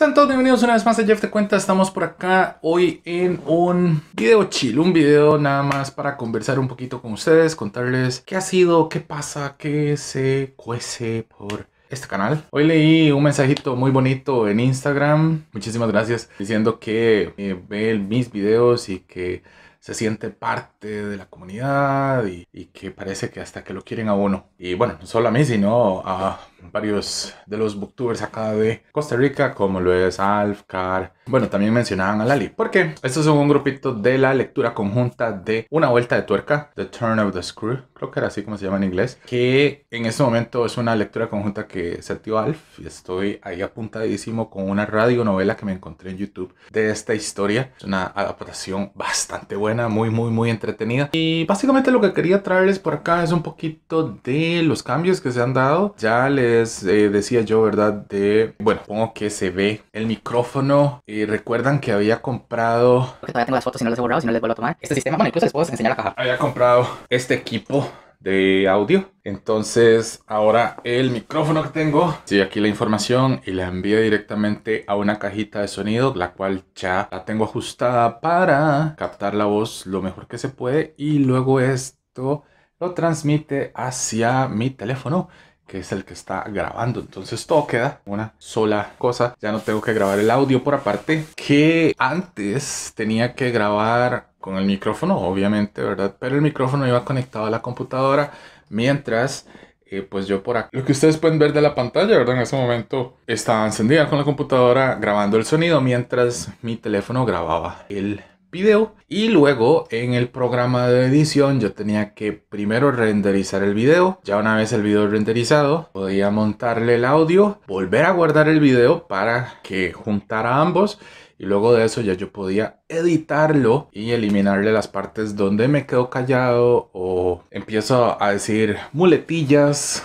Sean todos bienvenidos una vez más a Jeff te Cuenta, estamos por acá hoy en un video chill, un video nada más para conversar un poquito con ustedes, contarles qué ha sido, qué pasa, qué se cuece por este canal. Hoy leí un mensajito muy bonito en Instagram, muchísimas gracias, diciendo que ven eh, ve mis videos y que se siente parte de la comunidad y, que parece que hasta que lo quieren a uno. Y bueno, no solo a mí, sino a varios de los booktubers acá de Costa Rica, como lo es Alfcar, bueno, también mencionaban a Lali, porque estos son un grupito de la lectura conjunta de Una Vuelta de Tuerca, The Turn of the Screw, creo que era así como se llama en inglés, que en este momento es una lectura conjunta que se Alf y estoy ahí apuntadísimo con una radionovela que me encontré en YouTube de esta historia. Es una adaptación bastante buena, muy, muy, muy entretenida. Y básicamente lo que quería traerles por acá es un poquito de los cambios que se han dado. Ya les eh, decía yo, ¿verdad? De, bueno, supongo que se ve el micrófono. Eh, recuerdan que había comprado... todavía tengo las fotos y no las he borrado, si no tomar. Este sistema, bueno, incluso les puedo enseñar la Había comprado este equipo de audio. Entonces, ahora el micrófono que tengo, sí, aquí la información y la envío directamente a una cajita de sonido, la cual ya la tengo ajustada para captar la voz lo mejor que se puede y luego esto lo transmite hacia mi teléfono que es el que está grabando. Entonces todo queda una sola cosa. Ya no tengo que grabar el audio por aparte, que antes tenía que grabar con el micrófono, obviamente, ¿verdad? Pero el micrófono iba conectado a la computadora mientras... Eh, pues yo por aquí. Lo que ustedes pueden ver de la pantalla, ¿verdad? En ese momento estaba encendida con la computadora grabando el sonido mientras mi teléfono grababa el video y luego en el programa de edición yo tenía que primero renderizar el video ya una vez el video renderizado podía montarle el audio volver a guardar el video para que juntara ambos y luego de eso ya yo podía editarlo y eliminarle las partes donde me quedo callado o empiezo a decir muletillas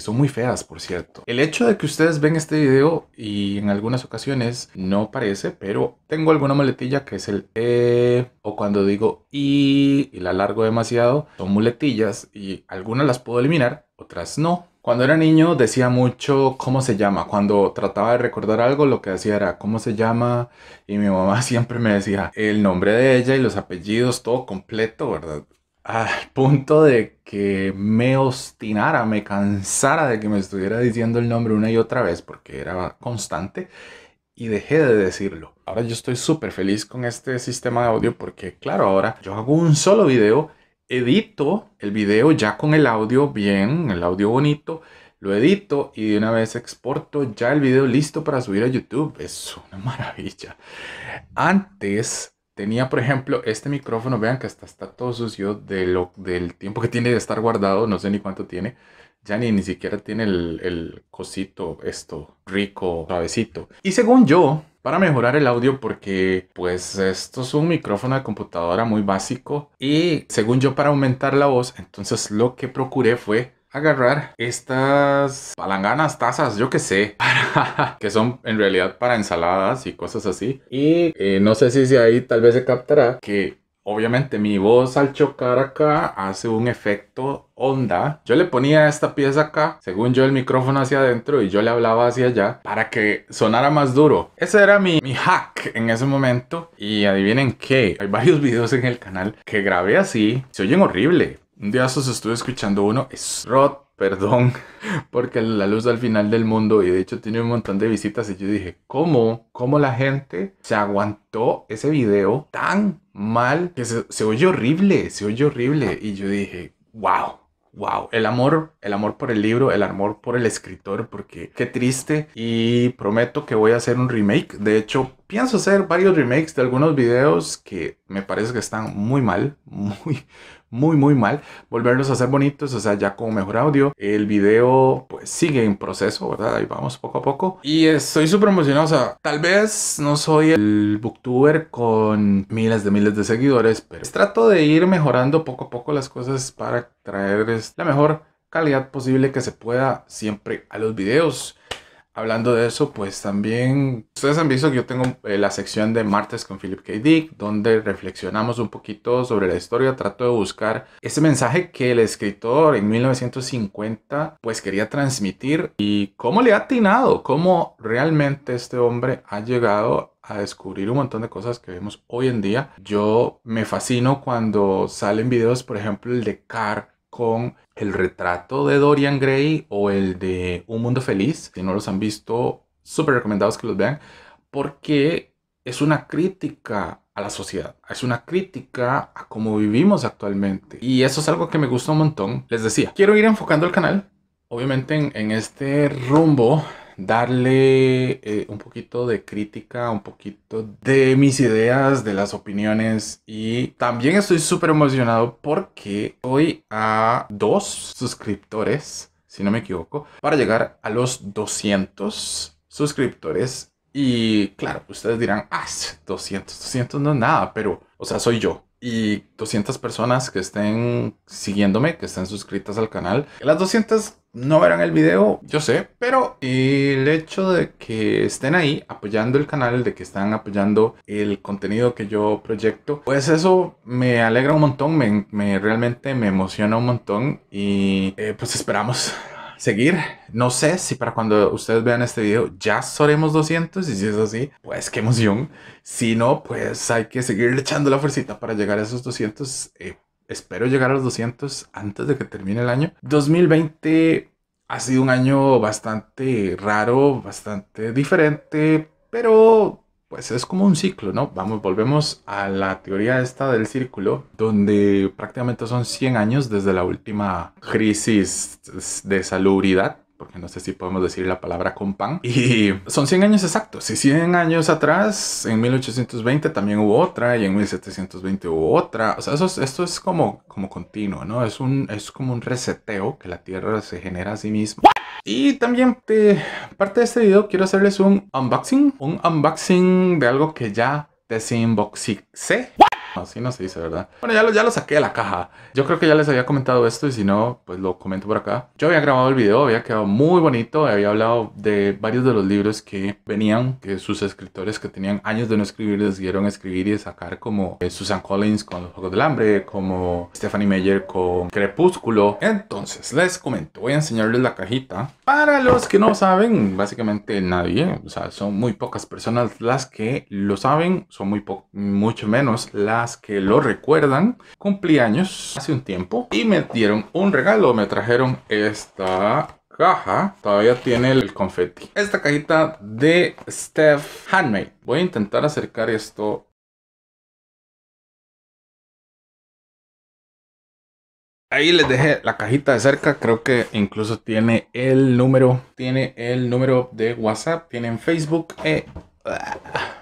son muy feas, por cierto. El hecho de que ustedes ven este video y en algunas ocasiones no parece, pero tengo alguna muletilla que es el E o cuando digo I y la largo demasiado, son muletillas y algunas las puedo eliminar, otras no. Cuando era niño decía mucho cómo se llama. Cuando trataba de recordar algo, lo que hacía era cómo se llama. Y mi mamá siempre me decía el nombre de ella y los apellidos, todo completo, ¿verdad? al punto de que me obstinara, me cansara de que me estuviera diciendo el nombre una y otra vez porque era constante y dejé de decirlo. Ahora yo estoy súper feliz con este sistema de audio porque claro, ahora yo hago un solo video, edito el video ya con el audio bien, el audio bonito, lo edito y de una vez exporto ya el video listo para subir a YouTube. Es una maravilla. Antes tenía, por ejemplo, este micrófono, vean que hasta está todo sucio de lo, del tiempo que tiene de estar guardado, no sé ni cuánto tiene. Ya ni, ni siquiera tiene el, el cosito, esto, rico, suavecito. Y según yo, para mejorar el audio porque pues esto es un micrófono de computadora muy básico y según yo para aumentar la voz entonces lo que procuré fue agarrar estas palanganas, tazas, yo que sé, que son en realidad para ensaladas y cosas así. Y eh, no sé si, si ahí tal vez se captará que obviamente mi voz al chocar acá hace un efecto onda. Yo le ponía esta pieza acá, según yo el micrófono hacia adentro y yo le hablaba hacia allá para que sonara más duro. Ese era mi, mi hack en ese momento y adivinen qué, hay varios videos en el canal que grabé así, se oyen horrible. Un día se estuve escuchando uno, es Rod, perdón, porque la luz al final del mundo y de hecho tiene un montón de visitas y yo dije, ¿cómo? ¿Cómo la gente se aguantó ese video tan mal que se oye horrible, se oye horrible? Y yo dije, wow, wow, el amor, el amor por el libro, el amor por el escritor, porque qué triste. Y prometo que voy a hacer un remake. De hecho, pienso hacer varios remakes de algunos videos que me parece que están muy mal, muy, muy, muy mal. Volverlos a hacer bonitos, o sea, ya con mejor audio. El video, pues, sigue en proceso, ¿verdad? Ahí vamos poco a poco. Y estoy súper emocionado, o sea, tal vez no soy el booktuber con miles de miles de seguidores, pero pues trato de ir mejorando poco a poco las cosas para traerles la mejor calidad posible que se pueda siempre a los videos. Hablando de eso, pues también ustedes han visto que yo tengo eh, la sección de martes con Philip K. Dick, donde reflexionamos un poquito sobre la historia. Trato de buscar ese mensaje que el escritor en 1950 pues quería transmitir y cómo le ha atinado, cómo realmente este hombre ha llegado a descubrir un montón de cosas que vemos hoy en día. Yo me fascino cuando salen videos, por ejemplo, el de Carr con el retrato de Dorian Gray o el de Un Mundo Feliz. Si no los han visto, súper recomendados que los vean, porque es una crítica a la sociedad. Es una crítica a cómo vivimos actualmente. Y eso es algo que me gusta un montón. Les decía, quiero ir enfocando el canal, obviamente en, en este rumbo darle eh, un poquito de crítica, un poquito de mis ideas, de las opiniones y también estoy súper emocionado porque hoy a dos suscriptores, si no me equivoco, para llegar a los 200 suscriptores y claro, ustedes dirán, ah, 200, 200 no es nada, pero, o sea, soy yo. Y 200 personas que estén siguiéndome, que estén suscritas al canal. Las 200 no verán el video, yo sé, pero el hecho de que estén ahí apoyando el canal, de que están apoyando el contenido que yo proyecto, pues eso me alegra un montón, me, realmente me emociona un montón y eh, pues esperamos seguir. No sé si para cuando ustedes vean este video ya solemos 200 y si es así, pues qué emoción. Si no, pues hay que seguir echando la fuercita para llegar a esos 200 espero llegar a los 200 antes de que termine el año. 2020 ha sido un año bastante raro, bastante diferente, pero pues es como un ciclo, ¿no? Vamos, volvemos a la teoría esta del círculo, donde prácticamente son 100 años desde la última crisis de salubridad porque no sé si podemos decir la palabra pan Y son 100 años exactos. Y 100 años atrás, en 1820 también hubo otra y en 1720 hubo otra. O sea, eso es, esto es como, como continuo, ¿no? Es, un, es como un reseteo que la Tierra se genera a sí misma. Y también te eh, parte de este video quiero hacerles un unboxing. Un unboxing de algo que ya desinboxicé. Así no se dice, ¿verdad? Bueno, ya lo, ya lo saqué de la caja. Yo creo que ya les había comentado esto y si no, pues lo comento por acá. Yo había grabado el video, había quedado muy bonito, había hablado de varios de los libros que venían, que sus escritores que tenían años de no escribir decidieron escribir y sacar como eh, Susan Collins con Los Juegos del Hambre, como Stephanie Meyer con Crepúsculo. Entonces, les comento, voy a enseñarles la cajita. Para los que no saben, básicamente nadie, o sea, son muy pocas personas las que lo saben, son muy mucho menos las que lo recuerdan, cumplí años hace un tiempo y me dieron un regalo, me trajeron esta caja todavía tiene el confeti. Esta cajita de Steph Handmade. Voy a intentar acercar esto Ahí les dejé la cajita de cerca, creo que incluso tiene el número, tiene el número de WhatsApp, tienen Facebook. Eh,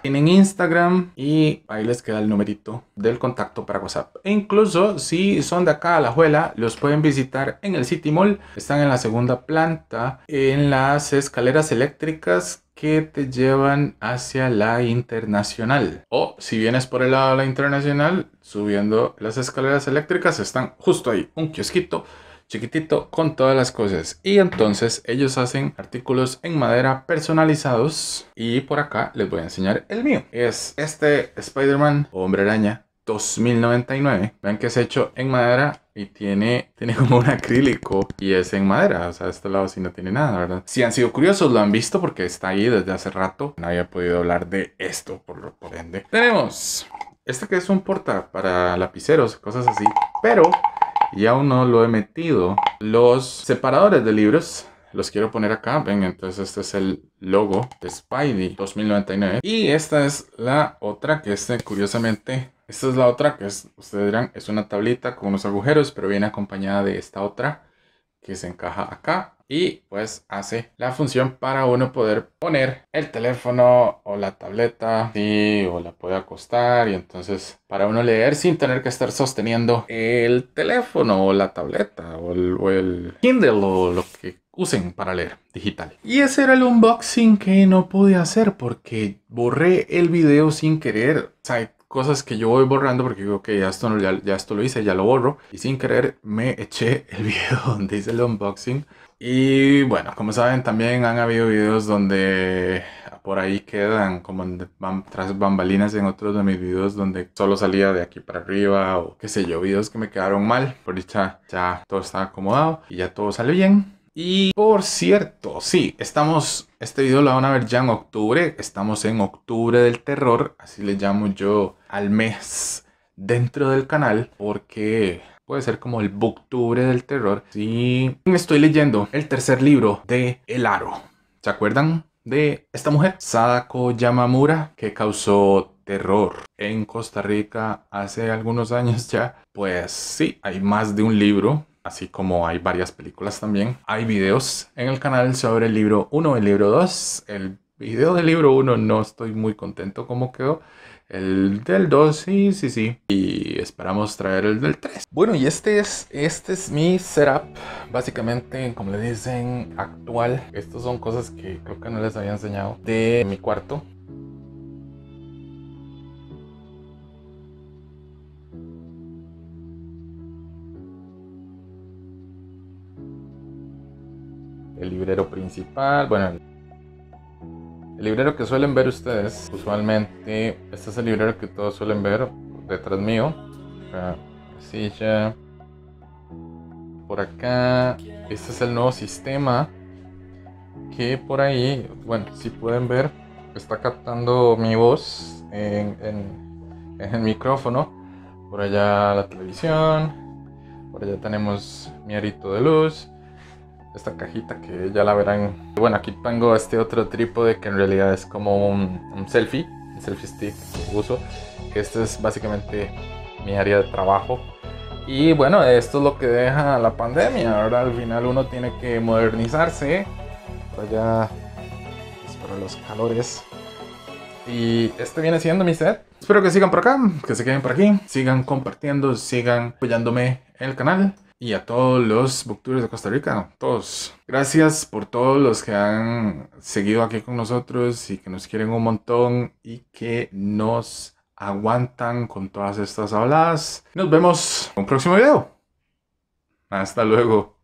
tienen Instagram y ahí les queda el numerito del contacto para WhatsApp. E incluso si son de acá a la Juela, los pueden visitar en el City Mall. Están en la segunda planta, en las escaleras eléctricas que te llevan hacia la internacional. O si vienes por el lado de la internacional, subiendo las escaleras eléctricas, están justo ahí, un kiosquito chiquitito con todas las cosas. Y entonces ellos hacen artículos en madera personalizados. Y por acá les voy a enseñar el mío. Es este Spider-Man o Hombre Araña 2099. Vean que es hecho en madera y tiene, tiene como un acrílico y es en madera. O sea, este lado sí no tiene nada, ¿verdad? Si han sido curiosos, lo han visto porque está ahí desde hace rato. no había podido hablar de esto, por lo por ende. Tenemos este que es un porta para lapiceros, cosas así. Pero y aún no lo he metido. Los separadores de libros los quiero poner acá. Ven, entonces este es el logo de Spidey 2099. Y esta es la otra que este, curiosamente, esta es la otra que es, ustedes dirán, es una tablita con unos agujeros, pero viene acompañada de esta otra que se encaja acá y pues hace la función para uno poder poner el teléfono o la tableta sí, o la puede acostar y entonces para uno leer sin tener que estar sosteniendo el teléfono o la tableta o el, Kindle o lo que usen para leer digital. Y ese era el unboxing que no pude hacer porque borré el video sin querer. O sea, cosas que yo voy borrando porque digo que ya esto, ya, ya esto lo hice, ya lo borro. Y sin querer me eché el video donde hice el unboxing y bueno, como saben, también han habido videos donde por ahí quedan, como tras bambalinas en otros de mis videos donde solo salía de aquí para arriba o qué sé yo, videos que me quedaron mal. Por dicha ya todo está acomodado y ya todo sale bien. Y por cierto, sí, estamos, este video lo van a ver ya en octubre, estamos en octubre del terror, así le llamo yo al mes dentro del canal, porque puede ser como el Octubre del terror. Y estoy leyendo el tercer libro de El Aro. ¿Se acuerdan de esta mujer? Sadako Yamamura, que causó terror en Costa Rica hace algunos años ya. Pues sí, hay más de un libro. Así como hay varias películas también. Hay videos en el canal sobre el libro 1, el libro 2. El video del libro 1 no estoy muy contento cómo quedó el del 2, sí, sí, sí. Y esperamos traer el del 3. Bueno, y este es, este es mi setup, básicamente, como le dicen, actual. Estas son cosas que creo que no les había enseñado de mi cuarto. El librero principal, bueno, el librero que suelen ver ustedes, usualmente, este es el librero que todos suelen ver detrás mío. Acá, silla. Por acá, este es el nuevo sistema que por ahí, bueno, si pueden ver, está captando mi voz en, en el micrófono. Por allá la televisión, por allá tenemos mi arito de luz esta cajita que ya la verán. Bueno, aquí tengo este otro trípode que en realidad es como un, selfie, un selfie stick que uso. Este es básicamente mi área de trabajo. Y bueno, esto es lo que deja la pandemia. Ahora al final uno tiene que modernizarse. Para ya pues, para los calores. Y este viene siendo mi set. Espero que sigan por acá, que se queden por aquí. Sigan compartiendo, sigan apoyándome en el canal y a todos los booktubers de Costa Rica, todos. Gracias por todos los que han seguido aquí con nosotros y que nos quieren un montón y que nos aguantan con todas estas habladas. Nos vemos en un próximo video. Hasta luego.